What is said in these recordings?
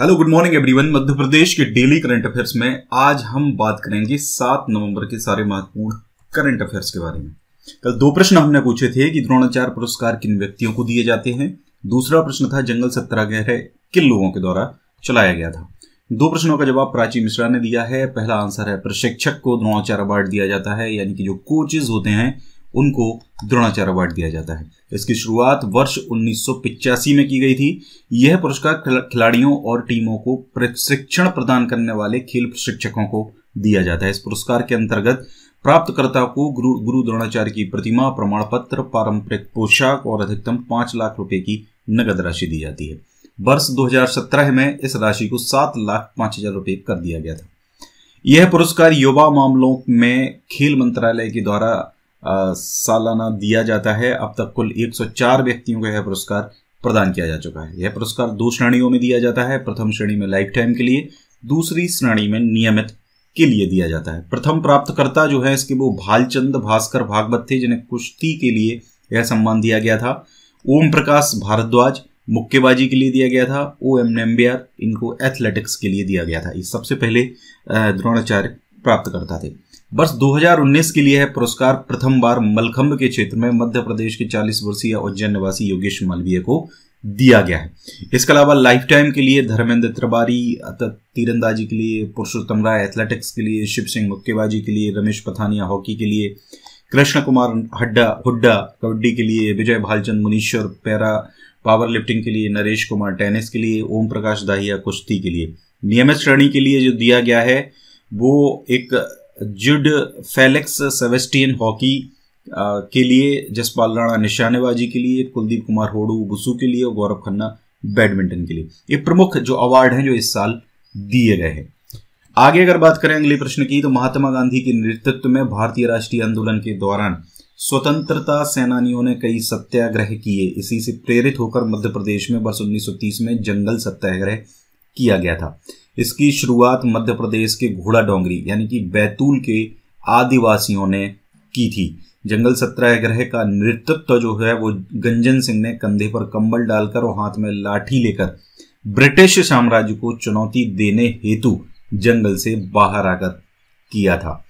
hello good morning everyone Madhya Pradesh के daily current affairs में आज हम बात करेंगे सात नवंबर के सारे महत्वपूर्ण करंट अफेयर्स के बारे में कल दो प्रश्न हमने पूछे थे कि द्रोणाचार्य पुरस्कार किन व्यक्तियों को दिए जाते हैं दूसरा प्रश्न था जंगल सत्याग्रह किन लोगों के द्वारा चलाया गया था दो प्रश्नों का जवाब प्राची मिश्रा ने दिया है पहला आंसर है प्रशिक्षक को द्रोणाचार्य अवार्ड दिया जाता है यानी कि जो कोचेज होते हैं उनको द्रोणाचार्य अवार्ड दिया जाता है इसकी शुरुआत वर्ष उन्नीस में की गई थी यह पुरस्कार खिलाड़ियों और टीमों को प्रशिक्षण प्रदान करने वाले खेल प्रशिक्षकों को दिया जाता है इस पुरस्कार के अंतर्गत प्राप्तकर्ता को गुरु गुरु द्रोणाचार्य की प्रतिमा प्रमाण पत्र पारंपरिक पोशाक और अधिकतम पांच लाख रुपए की नगद राशि दी जाती है वर्ष 2017 में इस राशि को सात लाख पांच हजार रुपये कर दिया गया था यह पुरस्कार युवा मामलों में खेल मंत्रालय के द्वारा सालाना दिया जाता है अब तक कुल 104 व्यक्तियों को यह पुरस्कार प्रदान किया जा चुका है यह पुरस्कार दो श्रेणियों में दिया जाता है प्रथम श्रेणी में लाइफ टाइम के लिए दूसरी श्रेणी में नियमित के लिए दिया जाता है प्रथम प्राप्तकर्ता जो है इसके वो भालचंद भास्कर भागवत थे जिन्हें कुश्ती के लिए यह सम्मान दिया गया था ओम प्रकाश भारद्वाज मुक्केबाजी के लिए दिया गया था ओ एम नेम्बियर इनको एथलेटिक्स के लिए दिया गया था ये सबसे पहले द्रोणाचार्य प्राप्तकर्ता थे वर्ष 2019 के लिए है पुरस्कार प्रथम बार मलखम्ब के क्षेत्र में मध्य प्रदेश के 40 वर्षीय उज्जैन निवासी योगेश मालवीय को दिया गया है इसके अलावा लाइफ टाइम के लिए धर्मेंद्र त्रिबारी तीरंदाजी के लिए पुरुषोत्तम राय एथलेटिक्स के लिए शिव सिंह मुक्केबाजी के लिए रमेश पथानिया हॉकी के लिए कृष्ण कुमार हड्डा हुड्डा कबड्डी के लिए विजय भालचंद मुनीश्वर पैरा पावर लिफ्टिंग के लिए नरेश कुमार टेनिस के लिए ओम प्रकाश दाहिया कुश्ती के लिए नियमित श्रेणी के लिए जो दिया गया है वो एक जुड फेलिक्स सेवेस्टियन हॉकी के लिए जसपाल राणा निशानेबाजी के लिए कुलदीप कुमार होड़ू बुसू के लिए और गौरव खन्ना बैडमिंटन के लिए ये प्रमुख जो अवार्ड हैं जो इस साल दिए गए हैं आगे अगर बात करें अगले प्रश्न की तो महात्मा गांधी के नेतृत्व में भारतीय राष्ट्रीय आंदोलन के दौरान स्वतंत्रता सेनानियों ने कई सत्याग्रह किए इसी से प्रेरित होकर मध्य प्रदेश में वर्ष 1930 में जंगल सत्याग्रह किया गया था इसकी शुरुआत मध्य प्रदेश के घोड़ा डोंगरी यानी कि बैतूल के आदिवासियों ने की थी जंगल सत्याग्रह का नेतृत्व जो है वो गंजन सिंह ने कंधे पर कंबल डालकर और हाथ में लाठी लेकर ब्रिटिश साम्राज्य को चुनौती देने हेतु जंगल से बाहर आकर किया था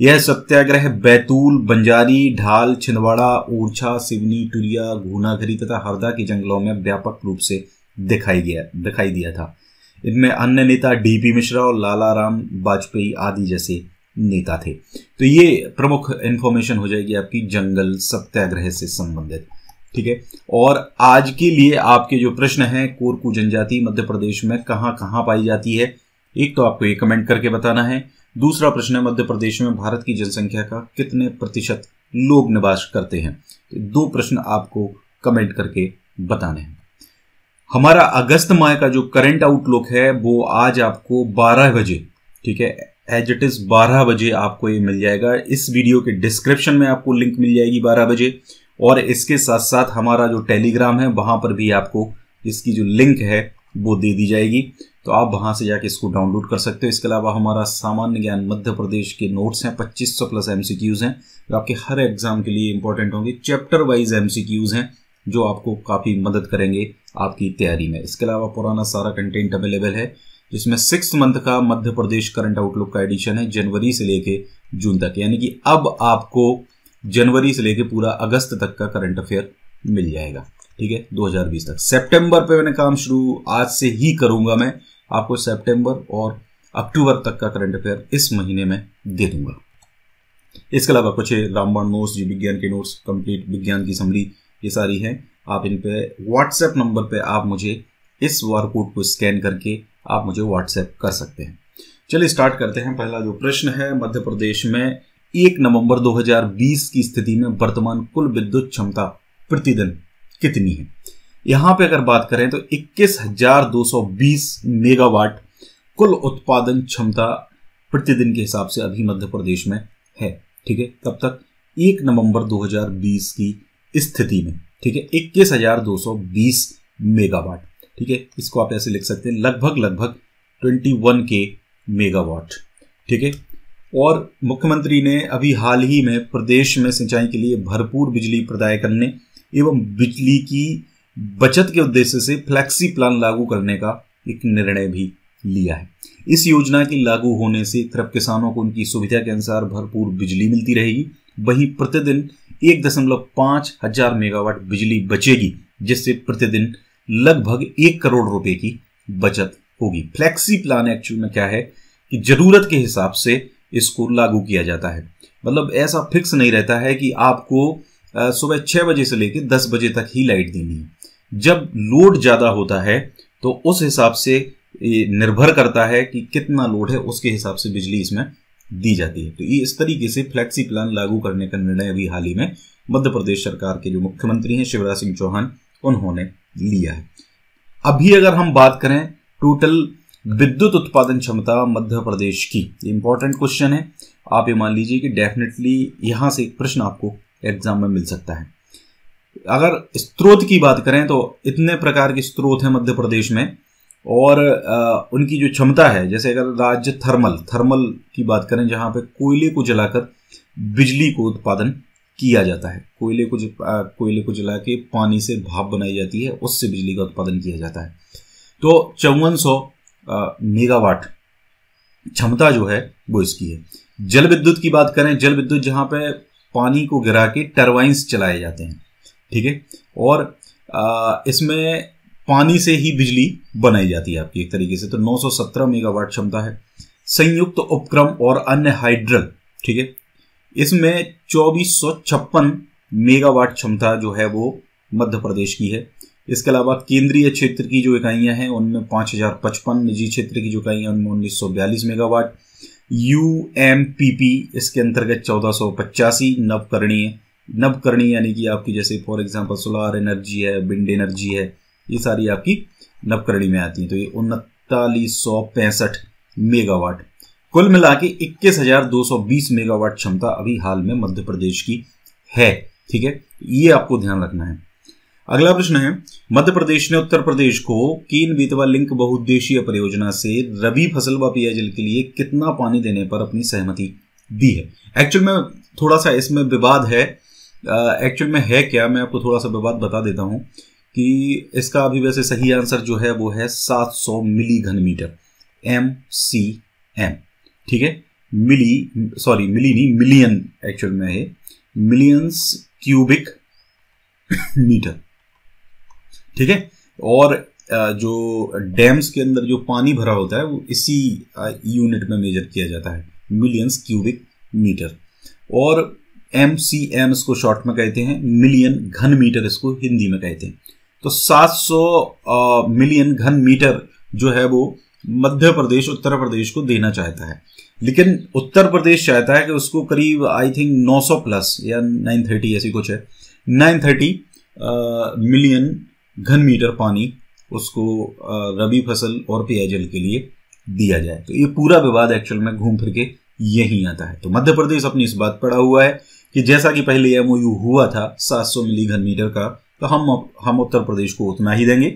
यह सत्याग्रह बैतूल बंजारी ढाल छिंदवाड़ा ओरछा सिवनी टुरिया घूनाघरी तथा हरदा के जंगलों में व्यापक रूप से दिखाई गया दिखाई दिया था इनमें अन्य नेता डीपी मिश्रा और लाला राम वाजपेयी आदि जैसे नेता थे तो ये प्रमुख इन्फॉर्मेशन हो जाएगी आपकी जंगल सत्याग्रह से संबंधित ठीक है और आज के लिए आपके जो प्रश्न हैं कोरकू जनजाति मध्य प्रदेश में कहाँ कहाँ पाई जाती है एक तो आपको ये कमेंट करके बताना है दूसरा प्रश्न है मध्य प्रदेश में भारत की जनसंख्या का कितने प्रतिशत लोग निवास करते हैं तो दो प्रश्न आपको कमेंट करके बताने हैं हमारा अगस्त माह का जो करंट आउटलुक है वो आज आपको 12 बजे ठीक है एज इट इज़ 12 बजे आपको ये मिल जाएगा इस वीडियो के डिस्क्रिप्शन में आपको लिंक मिल जाएगी 12 बजे और इसके साथ साथ हमारा जो टेलीग्राम है वहाँ पर भी आपको इसकी जो लिंक है वो दे दी जाएगी तो आप वहाँ से जाके इसको डाउनलोड कर सकते हो इसके अलावा हमारा सामान्य ज्ञान मध्य प्रदेश के नोट्स हैं 2500 प्लस एम हैं जो आपके हर एग्ज़ाम के लिए इंपॉर्टेंट होंगे चैप्टर वाइज एम हैं जो आपको काफ़ी मदद करेंगे आपकी तैयारी में इसके अलावा पुराना सारा कंटेंट अवेलेबल है जिसमें सिक्स मंथ का मध्य प्रदेश करंट आउटलुक का एडिशन है जनवरी से लेके जून तक यानी कि अब आपको जनवरी से लेके पूरा अगस्त तक का करंट अफेयर मिल जाएगा ठीक है 2020 तक सितंबर पे मैंने काम शुरू आज से ही करूंगा मैं आपको सितंबर और अक्टूबर तक का करंट अफेयर इस महीने में दे दूंगा इसके अलावा कुछ रामबाण नोट्स जी विज्ञान के नोट्स कंप्लीट विज्ञान की समरी ये सारी हैं आप इन पे व्हाट्सएप नंबर पे आप मुझे इस वार कोड को स्कैन करके आप मुझे व्हाट्सएप कर सकते हैं चलिए स्टार्ट करते हैं पहला जो प्रश्न है मध्य प्रदेश में एक नवंबर 2020 की स्थिति में वर्तमान कुल विद्युत क्षमता प्रतिदिन कितनी है यहां पे अगर बात करें तो 21,220 मेगावाट कुल उत्पादन क्षमता प्रतिदिन के हिसाब से अभी मध्य प्रदेश में है ठीक है तब तक एक नवंबर 2020 की स्थिति में ठीक है इक्कीस हजार दो सौ बीस मेगावाट ठीक है इसको आप ऐसे लिख सकते हैं लगभग लगभग ट्वेंटी वन के मेगावाट ठीक है और मुख्यमंत्री ने अभी हाल ही में प्रदेश में सिंचाई के लिए भरपूर बिजली प्रदाय करने एवं बिजली की बचत के उद्देश्य से फ्लैक्सी प्लान लागू करने का एक निर्णय भी लिया है इस योजना के लागू होने से तरफ किसानों को उनकी सुविधा के अनुसार भरपूर बिजली मिलती रहेगी वहीं प्रतिदिन एक दशमलव पांच हजार मेगावाट बिजली बचेगी जिससे प्रतिदिन लगभग एक करोड़ रुपए की बचत होगी फ्लेक्सी प्लान एक्चुअल में क्या है कि जरूरत के हिसाब से इसको लागू किया जाता है मतलब ऐसा फिक्स नहीं रहता है कि आपको सुबह छह बजे से लेकर दस बजे तक ही लाइट देनी है जब लोड ज़्यादा होता है तो उस हिसाब से निर्भर करता है कि कितना लोड है उसके हिसाब से बिजली इसमें दी जाती है तो ये इस तरीके से फ्लेक्सी प्लान लागू करने का निर्णय अभी हाल ही में मध्य प्रदेश सरकार के जो मुख्यमंत्री हैं शिवराज सिंह चौहान उन्होंने लिया है अभी अगर हम बात करें टोटल विद्युत उत्पादन क्षमता मध्य प्रदेश की इंपॉर्टेंट क्वेश्चन है आप ये मान लीजिए कि डेफिनेटली यहां से एक प्रश्न आपको एग्जाम में मिल सकता है अगर स्त्रोत की बात करें तो इतने प्रकार के स्त्रोत हैं मध्य प्रदेश में और आ, उनकी जो क्षमता है जैसे अगर राज्य थर्मल थर्मल की बात करें जहाँ पे कोयले को जलाकर बिजली को उत्पादन किया जाता है कोयले को कोयले को जला के पानी से भाप बनाई जाती है उससे बिजली का उत्पादन किया जाता है तो चौवन सौ मेगावाट क्षमता जो है वो इसकी है जल विद्युत की बात करें जल विद्युत जहाँ पे पानी को गिरा के टर्वाइंस चलाए जाते हैं ठीक है और इसमें पानी से ही बिजली बनाई जाती है आपकी एक तरीके से तो 917 मेगावाट क्षमता है संयुक्त तो उपक्रम और अन्य हाइड्रल ठीक है इसमें चौबीस मेगावाट क्षमता जो है वो मध्य प्रदेश की है इसके अलावा केंद्रीय क्षेत्र की जो इकाइयां हैं उनमें 5055 निजी क्षेत्र की जो इकाइयां उनमें उन्नीस megawatt U M P P इसके अंतर्गत चौदह सौ पचासी नवकरणीय नवकरणीय यानी कि आपकी जैसे फॉर एग्जांपल सोलार एनर्जी है विंड एनर्जी है ये सारी आपकी नवकरणी में आती है तो ये उनतालीस सौ पैंसठ मेगावाट कुल मिला के इक्कीस हजार दो सौ बीस मेगावाट क्षमता अभी हाल में मध्य प्रदेश की है ठीक है ये आपको ध्यान रखना है अगला प्रश्न है मध्य प्रदेश ने उत्तर प्रदेश को कीन बेतवा लिंक बहुउद्देशीय परियोजना से रबी फसल व पेयजल के लिए कितना पानी देने पर अपनी सहमति दी है एक्चुअल में थोड़ा सा इसमें विवाद है एक्चुअल में है क्या मैं आपको थोड़ा सा विवाद बता देता हूं कि इसका अभी वैसे सही आंसर जो है वो है 700 मिली घन मीटर एम सी एम ठीक है मिली सॉरी मिली नहीं मिलियन एक्चुअल में है मिलियंस क्यूबिक मीटर ठीक है और जो डैम्स के अंदर जो पानी भरा होता है वो इसी यूनिट में मेजर किया जाता है मिलियंस क्यूबिक मीटर और एम सी एम इसको शॉर्ट में कहते हैं मिलियन घन मीटर इसको हिंदी में कहते हैं तो 700 मिलियन घन मीटर जो है वो मध्य प्रदेश उत्तर प्रदेश को देना चाहता है लेकिन उत्तर प्रदेश चाहता है कि उसको करीब आई थिंक 900 प्लस या 930 ऐसी कुछ है 930 मिलियन घन मीटर पानी उसको रबी फसल और पेयजल के लिए दिया जाए तो ये पूरा विवाद एक्चुअल में घूम फिर के यहीं आता है तो मध्य प्रदेश अपनी इस बात पड़ा हुआ है कि जैसा कि पहले एमओयू हुआ था 700 मिली घन मीटर का तो हम हम उत्तर प्रदेश को उतना ही देंगे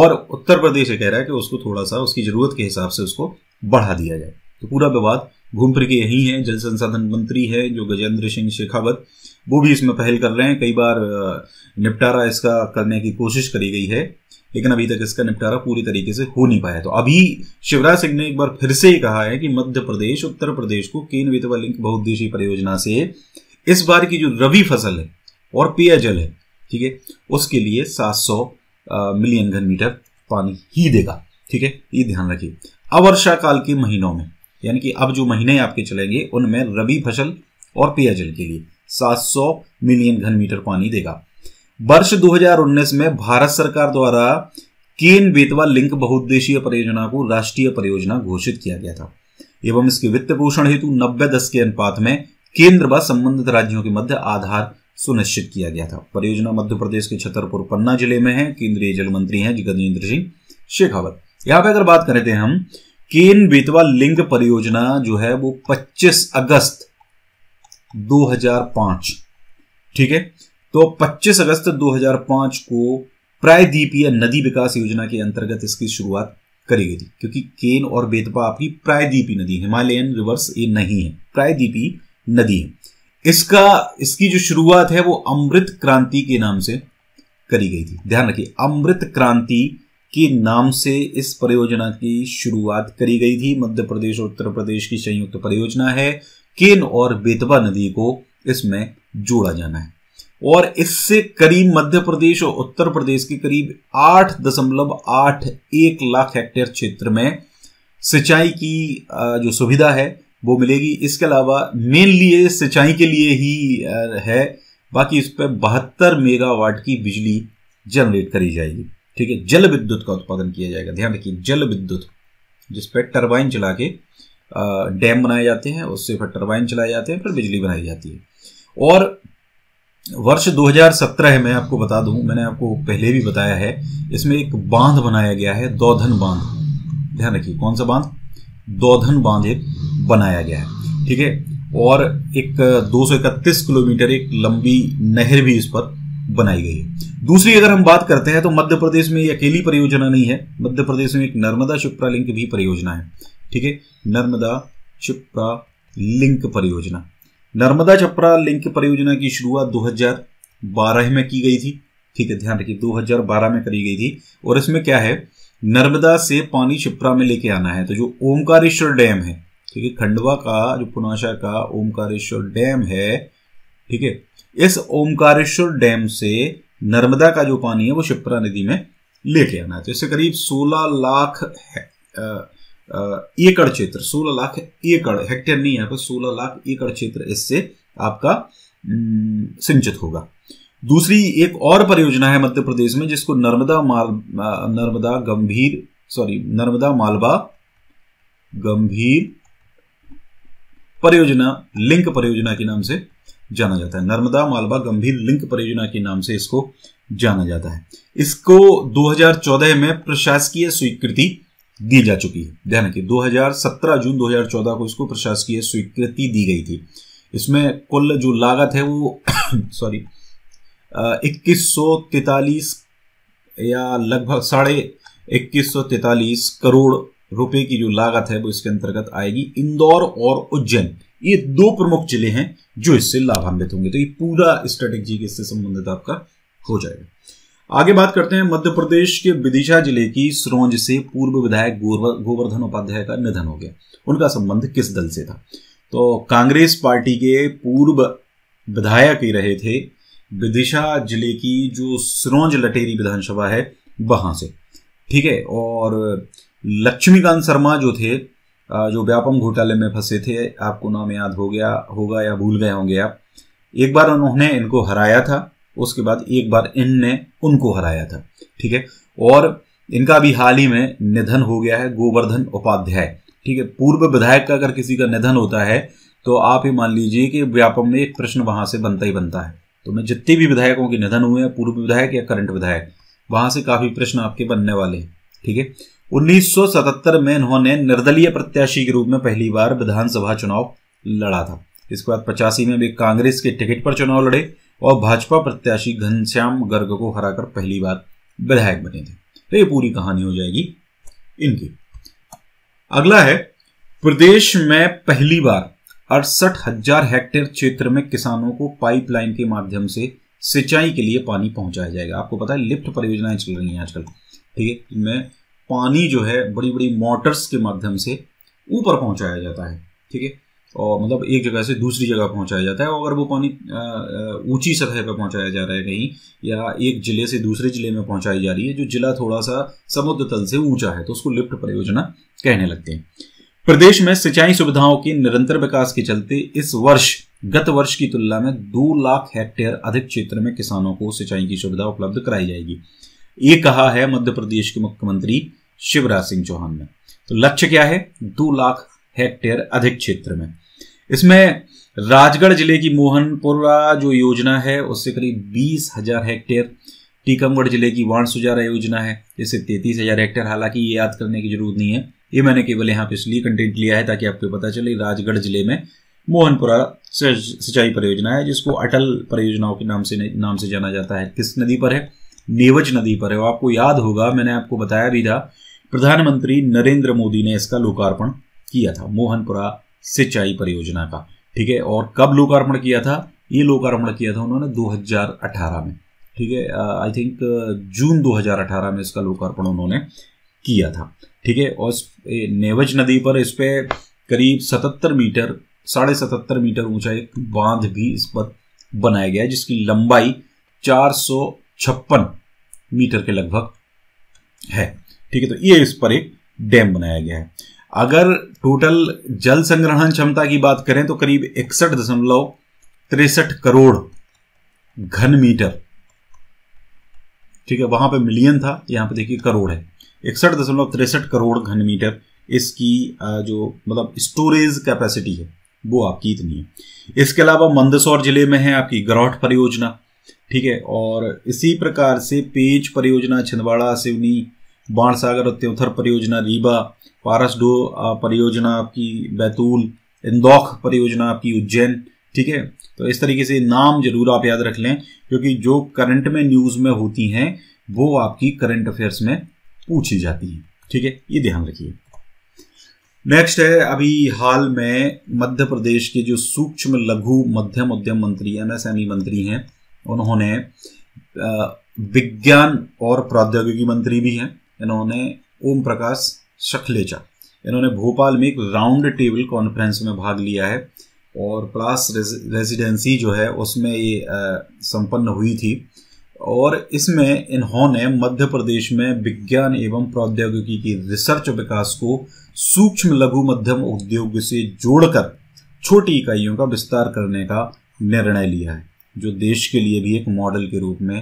और उत्तर प्रदेश कह रहा है कि उसको थोड़ा सा उसकी जरूरत के हिसाब से उसको बढ़ा दिया जाए तो पूरा विवाद घूम फिर के यही है जल संसाधन मंत्री है जो गजेंद्र सिंह शेखावत वो भी इसमें पहल कर रहे हैं कई बार निपटारा इसका करने की कोशिश करी गई है लेकिन अभी तक इसका निपटारा पूरी तरीके से हो नहीं पाया तो अभी शिवराज सिंह ने एक बार फिर से कहा है कि मध्य प्रदेश उत्तर प्रदेश को केन व लिंक बहुद्देशी परियोजना से इस बार की जो रवि फसल है और पेयजल है ठीक है उसके लिए 700 मिलियन घन मीटर पानी ही देगा ठीक है ये ध्यान रखिए अवर्षा काल के महीनों में यानी कि अब जो महीने आपके चलेंगे उनमें रबी फसल और पेयजल के लिए 700 मिलियन घन मीटर पानी देगा वर्ष 2019 में भारत सरकार द्वारा केन बेतवा लिंक बहुउद्देशीय परियोजना को राष्ट्रीय परियोजना घोषित किया गया था एवं इसके वित्त पोषण हेतु नब्बे दस के अनुपात में केंद्र व संबंधित राज्यों के मध्य आधार सुनिश्चित किया गया था परियोजना मध्य प्रदेश के छतरपुर पन्ना जिले में है केंद्रीय जल मंत्री हैं जगदेन्द्र सिंह शेखावत यहां पर अगर बात करें थे तो हम केन बेतवा लिंक परियोजना जो है वो 25 अगस्त 2005 ठीक है तो 25 अगस्त 2005 को प्रायद्वीपीय नदी विकास योजना के अंतर्गत इसकी शुरुआत करी गई थी क्योंकि केन और बेतवा आपकी प्रायद्वीपी नदी हिमालयन रिवर्स ये नहीं है प्रायद्वीपी नदी है इसका इसकी जो शुरुआत है वो अमृत क्रांति के नाम से करी गई थी ध्यान रखिए अमृत क्रांति के नाम से इस परियोजना की शुरुआत करी गई थी मध्य प्रदेश और उत्तर प्रदेश की संयुक्त परियोजना है केन और बेतवा नदी को इसमें जोड़ा जाना है और इससे करीब मध्य प्रदेश और उत्तर प्रदेश के करीब आठ दशमलव आठ एक लाख हेक्टेयर क्षेत्र में सिंचाई की जो सुविधा है वो मिलेगी इसके अलावा मेनली ये सिंचाई के लिए ही है बाकी इस पर बहत्तर मेगावाट की बिजली जनरेट करी जाएगी ठीक है जल विद्युत का उत्पादन किया जाएगा ध्यान रखिए जल विद्युत जिस पर टरबाइन चला के डैम बनाए जाते हैं उससे फिर टरबाइन चलाए जाते हैं फिर बिजली बनाई जाती है और वर्ष 2017 में आपको बता दूं मैंने आपको पहले भी बताया है इसमें एक बांध बनाया गया है दौधन बांध ध्यान रखिए कौन सा बांध दौधन बांध एक बनाया गया है ठीक है और एक दो किलोमीटर एक लंबी नहर भी इस पर बनाई गई है दूसरी अगर हम बात करते हैं तो मध्य प्रदेश में ये अकेली परियोजना नहीं है मध्य प्रदेश में एक नर्मदा शिप्रा लिंक भी परियोजना है ठीक है नर्मदा शिप्रा लिंक परियोजना नर्मदा चप्रा लिंक परियोजना की शुरुआत 2012 में की गई थी ठीक है ध्यान रखिए 2012 में करी गई थी और इसमें क्या है नर्मदा से पानी छिप्रा में लेके आना है तो जो ओमकारेश्वर डैम है ठीक है खंडवा का जो पुनाशा का ओमकारेश्वर डैम है ठीक है इस ओमकारेश्वर डैम से नर्मदा का जो पानी है वो शिप्रा नदी में लेके आना है तो इससे करीब 16 लाख एकड़ क्षेत्र 16 लाख एकड़ हेक्टेयर नहीं है पर 16 लाख एकड़ क्षेत्र इससे आपका सिंचित होगा दूसरी एक और परियोजना है मध्य प्रदेश में जिसको नर्मदा माल नर्मदा गंभीर सॉरी नर्मदा मालवा गंभीर परियोजना लिंक परियोजना के नाम से जाना जाता है नर्मदा मालवा गंभीर लिंक परियोजना के नाम से इसको जाना जाता है इसको 2014 में प्रशासकीय स्वीकृति दी जा चुकी है ध्यान रखिए 2017 जून 2014 को इसको प्रशासकीय स्वीकृति दी गई थी इसमें कुल जो लागत है वो सॉरी इक्कीस सौ या लगभग साढ़े इक्कीस सौ तैतालीस करोड़ रुपए की जो लागत है वो इसके अंतर्गत आएगी इंदौर और उज्जैन ये दो प्रमुख जिले हैं जो इससे लाभान्वित होंगे तो ये पूरा स्ट्रेटेजी के इससे संबंधित आपका हो जाएगा आगे बात करते हैं मध्य प्रदेश के विदिशा जिले की सुरौज से पूर्व विधायक गोवर्धन उपाध्याय का निधन हो गया उनका संबंध किस दल से था तो कांग्रेस पार्टी के पूर्व विधायक ही रहे थे विदिशा जिले की जो सिरोंज लटेरी विधानसभा है वहां से ठीक है और लक्ष्मीकांत शर्मा जो थे जो व्यापम घोटाले में फंसे थे आपको नाम याद हो गया होगा या भूल गए होंगे आप एक बार उन्होंने इनको हराया था उसके बाद एक बार इनने उनको हराया था ठीक है और इनका अभी हाल ही में निधन हो गया है गोवर्धन उपाध्याय ठीक है पूर्व विधायक का अगर किसी का निधन होता है तो आप ये मान लीजिए कि व्यापम में एक प्रश्न वहां से बनता ही बनता है तो मैं जितने भी विधायकों के निधन हुए हैं पूर्व विधायक या करंट विधायक वहां से काफी प्रश्न आपके बनने वाले हैं ठीक है उन्नीस में इन्होंने निर्दलीय प्रत्याशी के रूप में पहली बार विधानसभा चुनाव लड़ा था इसके बाद पचासी में वे कांग्रेस के टिकट पर चुनाव लड़े और भाजपा प्रत्याशी घनश्याम गर्ग को हराकर पहली बार विधायक बने थे तो ये पूरी कहानी हो जाएगी इनकी अगला है प्रदेश में पहली बार अड़सठ हजार हेक्टेयर क्षेत्र में किसानों को पाइपलाइन के माध्यम से सिंचाई के लिए पानी पहुंचाया जाएगा आपको पता है लिफ्ट परियोजनाएं चल रही हैं आजकल ठीक है इनमें पानी जो है बड़ी बड़ी मोटर्स के माध्यम से ऊपर पहुंचाया जाता है ठीक है और मतलब एक जगह से दूसरी जगह पहुंचाया जाता है और अगर वो पानी ऊंची सतह पर पहुंचाया जा रहा है कहीं या एक जिले से दूसरे जिले में पहुंचाई जा रही है जो जिला थोड़ा सा समुद्र तल से ऊंचा है तो उसको लिफ्ट परियोजना कहने लगते हैं प्रदेश में सिंचाई सुविधाओं के निरंतर विकास के चलते इस वर्ष गत वर्ष की तुलना में दो लाख हेक्टेयर अधिक क्षेत्र में किसानों को सिंचाई की सुविधा उपलब्ध कराई जाएगी ये कहा है मध्य प्रदेश के मुख्यमंत्री शिवराज सिंह चौहान ने तो लक्ष्य क्या है दो लाख हेक्टेयर अधिक क्षेत्र में इसमें राजगढ़ जिले की मोहनपुरा जो योजना है उससे करीब बीस हजार हेक्टेयर टीकमगढ़ जिले की वाण सुजारा योजना है जिससे तैतीस हजार हेक्टेयर हालांकि ये याद करने की जरूरत नहीं है ये मैंने केवल यहाँ पे इसलिए कंटेंट लिया है ताकि आपको पता चले राजगढ़ जिले में मोहनपुरा सिंचाई परियोजना है जिसको अटल परियोजनाओं के नाम से नाम से जाना जाता है किस नदी पर है नेवज नदी पर है और आपको याद होगा मैंने आपको बताया भी था प्रधानमंत्री नरेंद्र मोदी ने इसका लोकार्पण किया था मोहनपुरा सिंचाई परियोजना का ठीक है और कब लोकार्पण किया था ये लोकार्पण किया था उन्होंने 2018 में ठीक है आई थिंक जून 2018 में इसका लोकार्पण उन्होंने किया था ठीक है और नेवज नदी पर इस पर करीब सतहत्तर मीटर साढ़े सतहत्तर मीटर ऊंचा एक बांध भी इस पर बनाया गया जिसकी लंबाई चार सौ छप्पन मीटर के लगभग है ठीक है तो ये इस पर एक डैम बनाया गया है अगर टोटल जल संग्रहण क्षमता की बात करें तो करीब इकसठ दशमलव तिरसठ करोड़ घन मीटर ठीक है वहां पे मिलियन था यहां पे देखिए करोड़ है इकसठ दशमलव तिरसठ करोड़ घन मीटर इसकी जो मतलब स्टोरेज कैपेसिटी है वो आपकी इतनी है इसके अलावा मंदसौर जिले में है आपकी गरौठ परियोजना ठीक है और इसी प्रकार से पेज परियोजना छिंदवाड़ा सिवनी बाणसागर और त्योथर परियोजना रीबा पारसडो परियोजना आपकी बैतूल इंदौख परियोजना आपकी उज्जैन ठीक है तो इस तरीके से नाम जरूर आप याद रख लें क्योंकि जो करंट में न्यूज़ में होती हैं वो आपकी करंट अफेयर्स में पूछी जाती हैं ठीक है ये ध्यान रखिए नेक्स्ट है अभी हाल में मध्य प्रदेश के जो सूक्ष्म लघु मध्यम उद्यम मंत्री एमएसएमई e मंत्री हैं उन्होंने विज्ञान और प्रौद्योगिकी मंत्री भी हैं इन्होंने ओम प्रकाश शखलेचा इन्होंने भोपाल में एक राउंड टेबल कॉन्फ्रेंस में भाग लिया है और प्लास रेजिडेंसी जो है उसमें ये संपन्न हुई थी और इसमें इन्होंने मध्य प्रदेश में विज्ञान एवं प्रौद्योगिकी की रिसर्च विकास को सूक्ष्म लघु मध्यम उद्योग से जोड़कर छोटी इकाइयों का विस्तार करने का निर्णय लिया है जो देश के लिए भी एक मॉडल के रूप में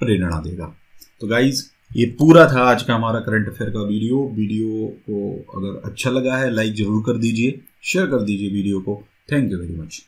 प्रेरणा देगा तो गाइज ये पूरा था आज का हमारा करंट अफेयर का वीडियो वीडियो को अगर अच्छा लगा है लाइक ज़रूर कर दीजिए शेयर कर दीजिए वीडियो को थैंक यू वेरी मच